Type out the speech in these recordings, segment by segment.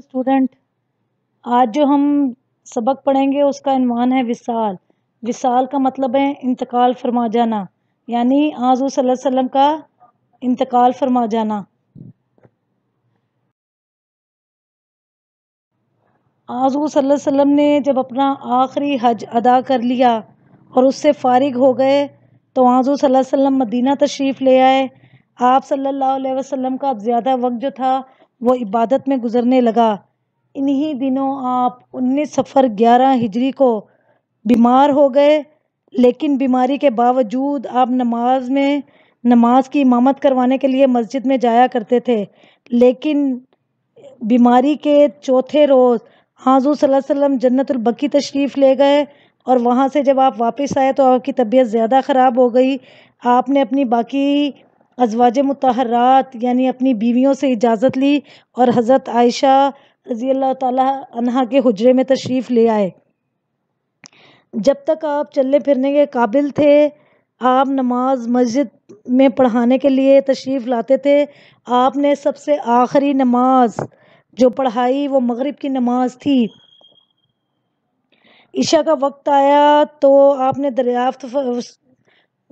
student आज जो हम सबक पढ़ेंगे उसका इनवान है विसाल विसाल का मतलब है इंतकाल फरमा जाना यानी आजू वसल्लम का इंतकाल फरमा जाना आजू वसल्लम ने जब अपना आखिरी हज अदा कर लिया और उससे फारिग हो गए तो आजू वसल्लम मदीना तशरीफ़ ले आए आप सल्लल्लाहु अलैहि वसल्लम का अब ज़्यादा वक्त जो था वो इबादत में गुज़रने लगा इन्हीं दिनों आप उन्नीस सफ़र ग्यारह हिजरी को बीमार हो गए लेकिन बीमारी के बावजूद आप नमाज में नमाज की इमामत करवाने के लिए मस्जिद में जाया करते थे लेकिन बीमारी के चौथे रोज़ हाजू सल्लम जन्नतुलबकी तशरीफ़ ले गए और वहाँ से जब आप वापस आए तो आपकी तबीयत ज़्यादा ख़राब हो गई आपने अपनी बाकी अजवाज मतहरात यानी अपनी बीवियों से इजाज़त ली और हज़रत आयशा रज़ी अल्लाह तहा के हजरे में तशरीफ़ ले आए जब तक आप चलने फिरने के काबिल थे आप नमाज मस्जिद में पढ़ाने के लिए तशरीफ़ लाते थे आपने सबसे आखिरी नमाज जो पढ़ाई वो मगरिब की नमाज थी ईशा का वक्त आया तो आपने दरियाफ्त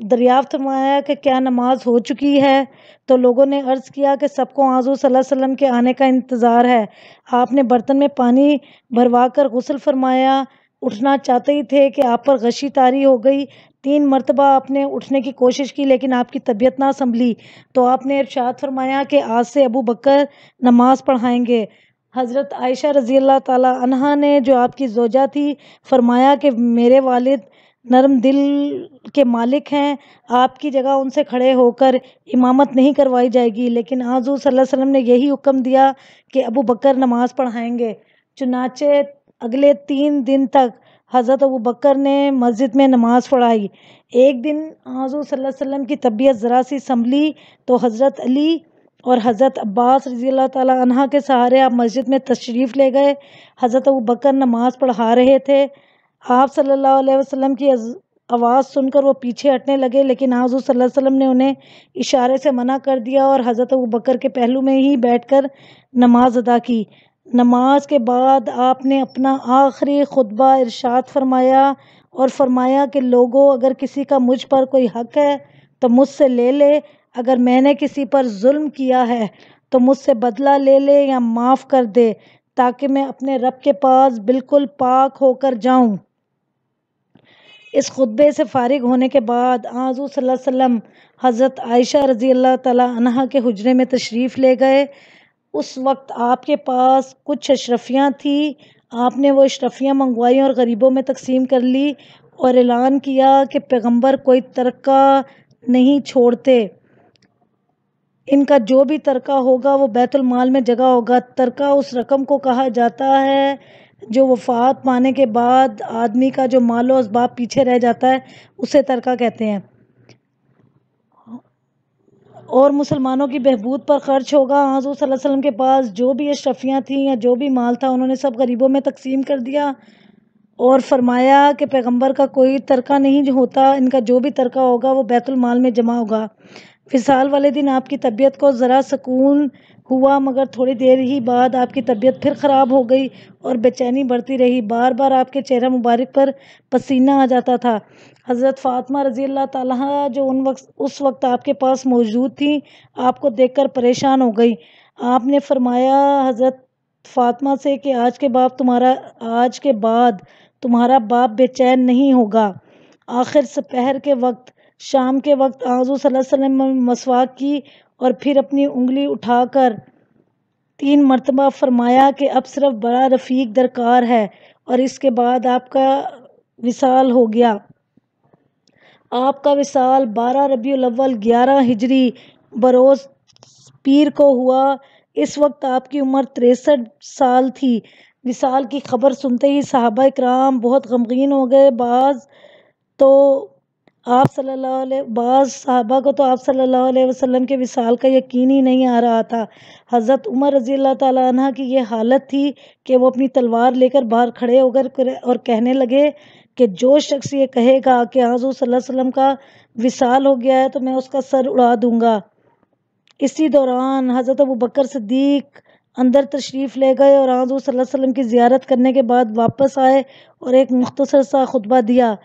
दरियाफ़त फरमाया कि क्या नमाज हो चुकी है तो लोगों ने अर्ज़ किया कि सबको आज़ू वसल्लम के आने का इंतज़ार है आपने बर्तन में पानी भरवा कर गसल फरमाया उठना चाहते ही थे कि आप पर गशी तारी हो गई तीन मरतबा आपने उठने की कोशिश की लेकिन आपकी तबीयत ना संभली तो आपने इरशाद फरमाया कि आज से अबू बकर नमाज पढ़ाएंगे हज़रत आयशा रज़ी अल्लाह तह ने जो आपकी जोजा थी फरमाया कि मेरे वालिद नरम दिल के मालिक हैं आपकी जगह उनसे खड़े होकर इमामत नहीं करवाई जाएगी लेकिन आजू वसल्लम ने यही हुक्म दिया कि अबू बकर नमाज़ पढ़ाएंगे चुनाचे अगले तीन दिन तक हज़रत अबू बकर ने मस्जिद में नमाज़ पढ़ाई एक दिन आजू वसम की तबीयत ज़रा सी संभली तो हज़रत अली और हज़रत अब्बास रजी अल्लाह तह के सहारे आप मस्जिद में तशरीफ़ ले गए हज़रत अबू बकर नमाज़ पढ़ा रहे थे आप सल्लल्लाहु अलैहि वसल्लम की आवाज़ सुनकर वो पीछे हटने लगे लेकिन हजू सल्लल्लाहु अलैहि वसल्लम ने उन्हें इशारे से मना कर दिया और हज़रत अबू बकर के पहलू में ही बैठकर नमाज अदा की नमाज के बाद आपने अपना आखिरी खुतबा इरशाद फरमाया और फरमाया कि लोगों अगर किसी का मुझ पर कोई हक है तो मुझसे ले ले अगर मैंने किसी पर जुल्म किया है तो मुझसे बदला ले ले या माफ़ कर दे ताकि मैं अपने रब के पास बिल्कुल पाक होकर जाऊं इस खुतबे से फारिग होने के बाद आज़ू वसम हज़रत आयशा रज़ी अल्लाह तह के हजरे में तशरीफ़ ले गए उस वक्त आपके पास कुछ अशरफियाँ थी आपने वो अशरफियाँ मंगवाई और गरीबों में तकसीम कर ली और ऐलान किया कि पैगम्बर कोई तरका नहीं छोड़ते इनका जो भी तरका होगा वो बैतुलमाल में जगह होगा तरका उस रकम को कहा जाता है जो वफ़ात पाने के बाद आदमी का जो माल व पीछे रह जाता है उसे तरका कहते हैं और मुसलमानों की बहबूद पर ख़र्च होगा हाँ जो अलैहि वसल्लम के पास जो भी अशरफियाँ थीं या जो भी माल था उन्होंने सब गरीबों में तकसीम कर दिया और फरमाया कि पैगंबर का कोई तरका नहीं होता इनका जो भी तरका होगा वो बैतुलमाल में जमा होगा फिसाल वाले दिन आपकी तबीयत को ज़रा सुकून हुआ मगर थोड़ी देर ही बाद आपकी तबीयत फिर ख़राब हो गई और बेचैनी बढ़ती रही बार बार आपके चेहरा मुबारक पर पसीना आ जाता था हज़रत फ़ातिमा रज़ी अल्लाह ताला जो उन वक्त उस वक्त आपके पास मौजूद थी आपको देखकर परेशान हो गई आपने फरमाया हज़रत फातमा से कि आज के बाप तुम्हारा आज के बाद तुम्हारा बाप बेचैन नहीं होगा आखिर सपहर के वक्त शाम के वक्त आज़ू वसल्लम ने मसवाक की और फिर अपनी उंगली उठाकर तीन मरतबा फरमाया कि अब सिर्फ बड़ा रफ़ीक दरकार है और इसके बाद आपका विसाल हो गया आपका विसाल बारह रबी अव्वल ग्यारह हिजरी बरोज़ पीर को हुआ इस वक्त आपकी उम्र तिरसठ साल थी विसाल की खबर सुनते ही साहबा कराम बहुत गमगीन हो गए बाज़ तो आप सल्लल्लाहु अलैहि बाज़ साहबा को तो आप सल्लल्लाहु अलैहि वसल्लम के विसाल का यकीन ही नहीं आ रहा था हज़रत उमर रज़ी अल्लाह की ये हालत थी कि वो अपनी तलवार लेकर बाहर खड़े होकर और कहने लगे कि जो शख्स ये कहेगा कि हाँ, हजू वसल्लम का विसाल हो गया है तो मैं उसका सर उड़ा दूँगा इसी दौरान हज़रत अबू बकर सिद्दीक़ अंदर तशरीफ़ ले गए और हाँ, हजू वसल्लम की ज़्यारत करने के बाद वापस आए और एक मुख्तसर सा खुतबा दिया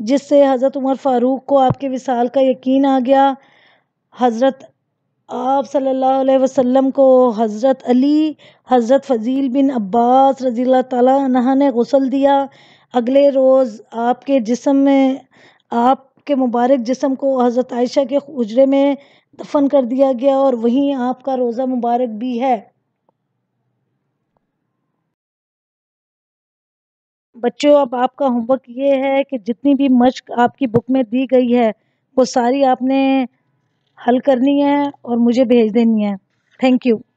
जिससे हज़रत उमर फ़ारूक को आपके विसाल का यकीन आ गया हज़रत आप सल्लल्लाहु अलैहि वसल्लम को हज़रत अली हज़रत फ़ज़ील बिन अब्बास रज़ी तह ने गसल दिया अगले रोज़ आपके जिसम में आपके मुबारक जिसम को हज़रत आयशा के उजरे में दफन कर दिया गया और वहीं आपका रोज़ा मुबारक भी है बच्चों अब आपका होमवर्क ये है कि जितनी भी मश्क आपकी बुक में दी गई है वो सारी आपने हल करनी है और मुझे भेज देनी है थैंक यू